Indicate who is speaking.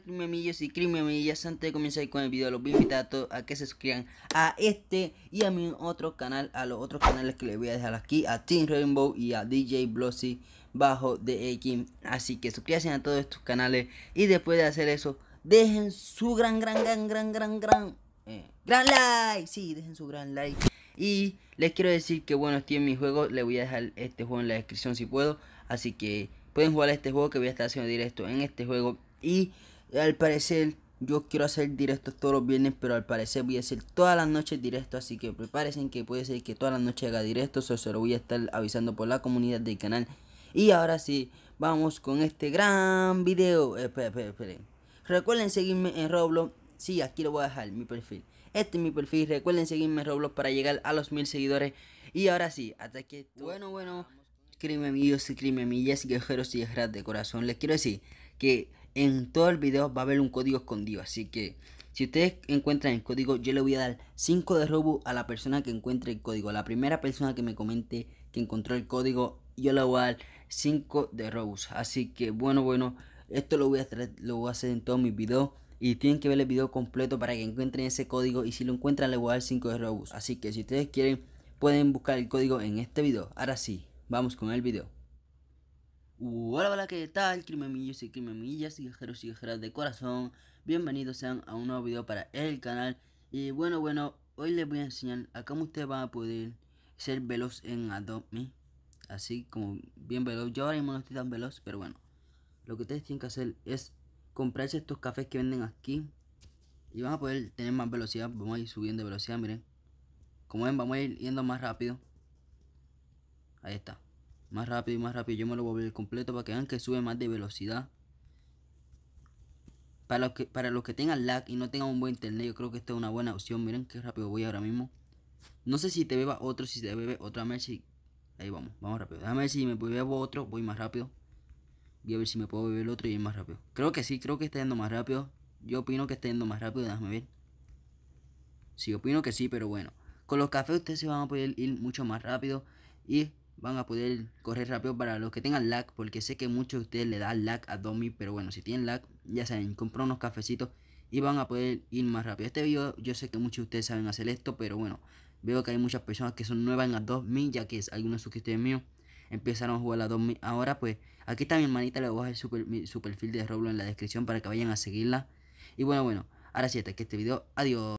Speaker 1: tal Crime y Crime Amillas? Antes de comenzar con el video los voy a invitar a todos a que se suscriban a este y a mi otro canal, a los otros canales que les voy a dejar aquí, a Team Rainbow y a DJ Blossy bajo de X. Así que suscríbanse a todos estos canales y después de hacer eso, dejen su gran, gran, gran, gran, gran, gran, eh, gran like. Sí, dejen su gran like. Y les quiero decir que bueno, estoy en mi juego, les voy a dejar este juego en la descripción si puedo, así que pueden jugar este juego que voy a estar haciendo directo en este juego y al parecer yo quiero hacer directos todos los viernes, pero al parecer voy a hacer todas las noches directo. Así que prepárense que puede ser que todas las noches haga directos Eso se lo voy a estar avisando por la comunidad del canal. Y ahora sí, vamos con este gran video. Eh, Esperen, Recuerden seguirme en Roblox. Sí, aquí lo voy a dejar, mi perfil. Este es mi perfil. Recuerden seguirme en Roblox para llegar a los mil seguidores. Y ahora sí, hasta aquí. Bueno, bueno. Escríbeme amigos, escríbeme mí. y guerreros y de corazón. Les quiero decir que en todo el video va a haber un código escondido. Así que si ustedes encuentran el código, yo le voy a dar 5 de robo a la persona que encuentre el código. La primera persona que me comente que encontró el código, yo le voy a dar 5 de robus. Así que bueno, bueno, esto lo voy a, lo voy a hacer en todos mis videos. Y tienen que ver el video completo para que encuentren ese código. Y si lo encuentran, le voy a dar 5 de robus. Así que si ustedes quieren, pueden buscar el código en este video. Ahora sí, vamos con el video. Uh, hola, hola, ¿qué tal? Crimemillos y crimemillas, viajeros y viajeras de corazón. Bienvenidos sean a un nuevo video para el canal. Y bueno, bueno, hoy les voy a enseñar a cómo ustedes van a poder ser veloz en Adobe Así como bien veloz. Yo ahora mismo no estoy tan veloz, pero bueno. Lo que ustedes tienen que hacer es comprarse estos cafés que venden aquí. Y van a poder tener más velocidad. Vamos a ir subiendo de velocidad, miren. Como ven, vamos a ir yendo más rápido. Ahí está. Más rápido y más rápido. Yo me lo voy a ver completo para que vean que sube más de velocidad. Para los, que, para los que tengan lag y no tengan un buen internet, yo creo que esta es una buena opción. Miren qué rápido voy ahora mismo. No sé si te beba otro, si te bebe otra si Ahí vamos, vamos rápido. Déjame ver si me bebo otro, voy más rápido. Voy a ver si me puedo beber otro y ir más rápido. Creo que sí, creo que está yendo más rápido. Yo opino que está yendo más rápido, déjame ver. Sí, opino que sí, pero bueno. Con los cafés ustedes se van a poder ir mucho más rápido. Y van a poder correr rápido para los que tengan lag, porque sé que muchos de ustedes le dan lag a Domi, pero bueno, si tienen lag, ya saben, compran unos cafecitos y van a poder ir más rápido. Este video, yo sé que muchos de ustedes saben hacer esto, pero bueno, veo que hay muchas personas que son nuevas en Domi 2000, ya que es algunos suscriptores míos empezaron a jugar a 2000. Ahora pues, aquí está mi hermanita, le voy a dejar su perfil de Roblox en la descripción para que vayan a seguirla. Y bueno, bueno, ahora sí, hasta aquí este video, adiós.